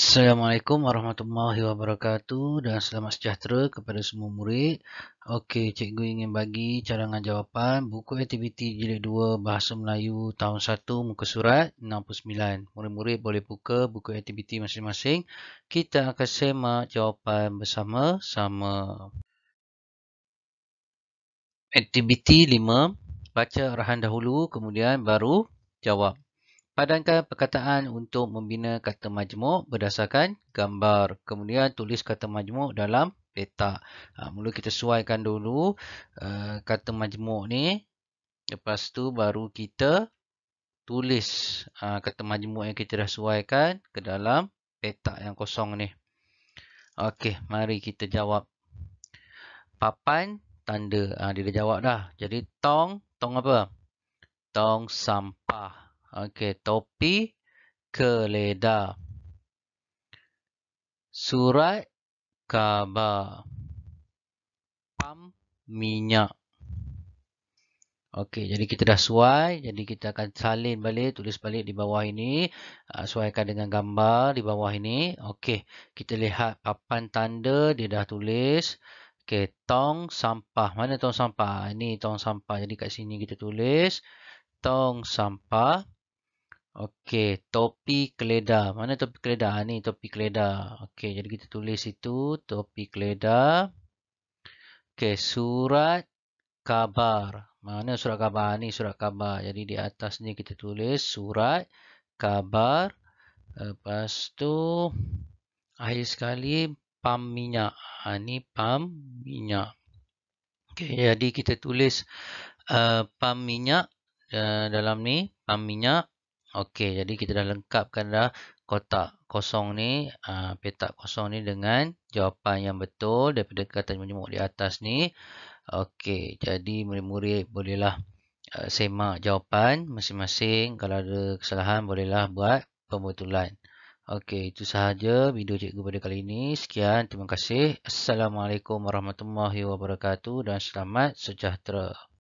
Assalamualaikum warahmatullahi wabarakatuh dan selamat sejahtera kepada semua murid. Okey, cikgu ingin bagi carangan jawapan buku aktiviti jilid 2 Bahasa Melayu tahun 1 muka surat 69. Murid-murid boleh buka buku aktiviti masing-masing. Kita akan semak jawapan bersama-sama. Aktiviti 5, baca arahan dahulu kemudian baru jawab. Padankan perkataan untuk membina kata majmuk berdasarkan gambar. Kemudian tulis kata majmuk dalam petak. Ha, mula kita suaikan dulu uh, kata majmuk ni. Lepas tu baru kita tulis ha, kata majmuk yang kita dah suaikan ke dalam petak yang kosong ni. Okey, mari kita jawab. Papan tanda. Ha, dia dah jawab dah. Jadi tong, tong apa? Tong sampah. Okey, topi keleda, Surat khabar. Pam minyak. Okey, jadi kita dah suai. Jadi kita akan salin balik, tulis balik di bawah ini. Uh, suaikan dengan gambar di bawah ini. Okey, kita lihat papan tanda dia dah tulis. Okey, tong sampah. Mana tong sampah? Ah, ini tong sampah. Jadi kat sini kita tulis. Tong sampah. Okey, topi keledar. Mana topi keledar? Ah, ni topi keledar. Okey, jadi kita tulis itu topi keledar. Okey, surat kabar. Mana surat khabar? Ah, ni surat kabar. Jadi di atas ni kita tulis surat kabar. Lepas tu akhir sekali pam minyak. Ha, ni pam minyak. Okey, jadi kita tulis uh, pam minyak uh, dalam ni, pam minyak. Okey, jadi kita dah lengkapkan dah kotak kosong ni, uh, petak kosong ni dengan jawapan yang betul daripada kata menjemuk di atas ni. Okey, jadi murid-murid bolehlah uh, semak jawapan masing-masing. Kalau ada kesalahan, bolehlah buat pembetulan. Okey, itu sahaja video cikgu pada kali ini. Sekian, terima kasih. Assalamualaikum warahmatullahi wabarakatuh dan selamat sejahtera.